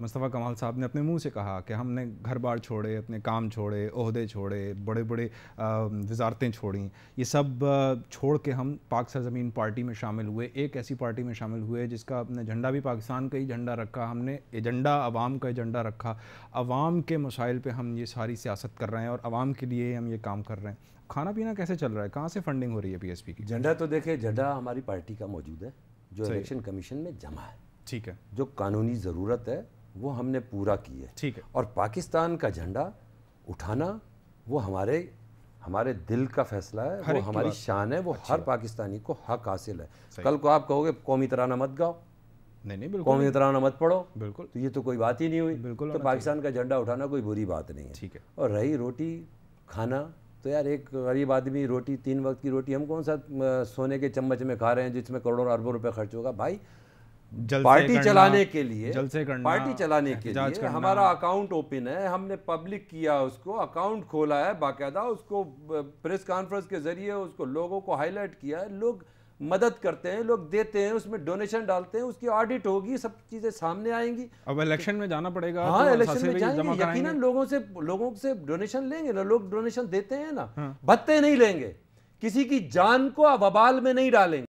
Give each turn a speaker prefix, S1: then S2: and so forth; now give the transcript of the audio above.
S1: मुस्तफ़ा कमाल साहब ने अपने मुंह से कहा कि हमने घर बार छोड़े अपने काम छोड़े अहदे छोड़े बड़े बड़े वजारतें छोड़ी ये सब छोड़ के हम पाक सरजमीन पार्टी में शामिल हुए एक ऐसी पार्टी में शामिल हुए जिसका अपने झंडा भी पाकिस्तान का ही झंडा रखा हमने एजेंडा आवाम का एजेंडा रखा आवाम के मसाइल पर हम ये सारी सियासत कर रहे हैं और आवाम के लिए हम ये काम कर रहे हैं खाना पीना कैसे चल रहा है कहाँ से फंडिंग हो रही है पी एस पी की झंडा तो देखे झंडा हमारी
S2: पार्टी का मौजूद है जो इलेक्शन
S1: कमीशन में जमा है ठीक है
S2: जो कानूनी ज़रूरत है वो हमने पूरा की है ठीक है और पाकिस्तान का झंडा उठाना वो हमारे हमारे दिल का फैसला है वो हमारी शान है वो हर पाकिस्तानी को हक हासिल है कल को आप कहोगे कौमी तराना मत गाओ नहीं नहीं बिल्कुल कौमी तराना मत पढ़ो बिल्कुल तो ये तो कोई बात ही नहीं हुई बिल्कुल तो पाकिस्तान का झंडा उठाना कोई बुरी बात नहीं है ठीक है और रही रोटी खाना तो यार एक गरीब आदमी रोटी तीन वक्त की रोटी हम कौन सा सोने के चम्मच में खा रहे हैं जिसमें करोड़ों अरबों रुपये खर्च होगा भाई पार्टी चलाने के लिए जलसे करना, पार्टी चलाने के लिए हमारा अकाउंट ओपन है हमने पब्लिक किया उसको अकाउंट खोला है बाकायदा उसको प्रेस कॉन्फ्रेंस के जरिए उसको लोगों को हाईलाइट किया है लोग मदद करते हैं लोग देते हैं उसमें डोनेशन डालते हैं उसकी ऑडिट होगी सब चीजें सामने आएंगी
S1: अब इलेक्शन में जाना पड़ेगा तो हाँ इलेक्शन तो में जाएंगे यकीन लोगों से लोगों से डोनेशन लेंगे ना लोग डोनेशन
S2: देते हैं ना हाँ।
S1: भत्ते नहीं लेंगे
S2: किसी की जान को अब अबाल में नहीं डालेंगे